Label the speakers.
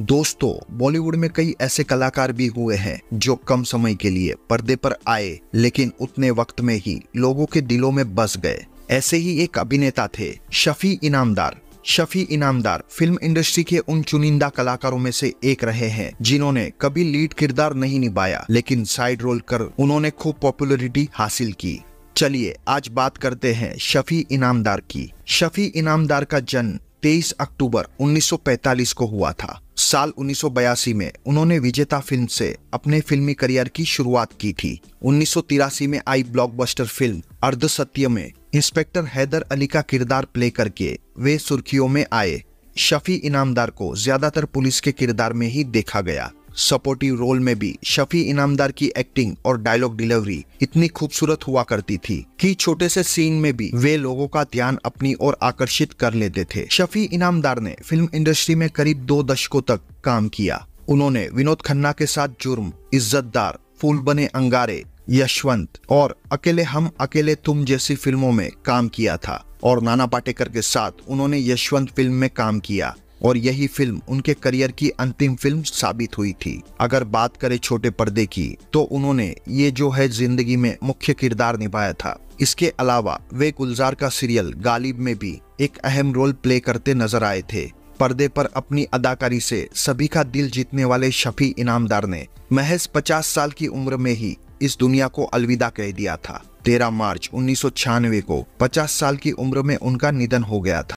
Speaker 1: दोस्तों बॉलीवुड में कई ऐसे कलाकार भी हुए हैं जो कम समय के लिए पर्दे पर आए लेकिन उतने वक्त में ही लोगों के दिलों में बस गए ऐसे ही एक अभिनेता थे शफी इनामदार शफी इनामदार फिल्म इंडस्ट्री के उन चुनिंदा कलाकारों में से एक रहे हैं जिन्होंने कभी लीड किरदार नहीं निभाया लेकिन साइड रोल कर उन्होंने खूब पॉपुलरिटी हासिल की चलिए आज बात करते हैं शफी इनामदार की शफी इनामदार का जन्म 23 अक्टूबर 1945 को हुआ था साल 1982 में उन्होंने विजेता फिल्म से अपने फिल्मी करियर की शुरुआत की थी उन्नीस में आई ब्लॉकबस्टर फिल्म अर्धसत्य में इंस्पेक्टर हैदर अली का किरदार प्ले करके वे सुर्खियों में आए शफी इनामदार को ज्यादातर पुलिस के किरदार में ही देखा गया सपोर्टिव रोल में भी शफी इनामदार की एक्टिंग और डायलॉग डिलीवरी इतनी खूबसूरत हुआ करती थी कि छोटे से सीन में भी वे लोगों का ध्यान अपनी ओर आकर्षित कर लेते थे शफी इनामदार ने फिल्म इंडस्ट्री में करीब दो दशकों तक काम किया उन्होंने विनोद खन्ना के साथ जुर्म इज्जतदार फूल बने अंगारे यशवंत और अकेले हम अकेले तुम जैसी फिल्मों में काम किया था और नाना पाटेकर के साथ उन्होंने यशवंत फिल्म में काम किया और यही फिल्म उनके करियर की अंतिम फिल्म साबित हुई थी अगर बात करें छोटे पर्दे की तो उन्होंने ये जो है जिंदगी में मुख्य किरदार निभाया था इसके अलावा वे गुलजार का सीरियल गालिब में भी एक अहम रोल प्ले करते नजर आए थे पर्दे पर अपनी अदाकारी से सभी का दिल जीतने वाले शफी इनामदार ने महज 50 साल की उम्र में ही इस दुनिया को अलविदा कह दिया था 13 मार्च उन्नीस को 50 साल की उम्र में उनका निधन हो गया था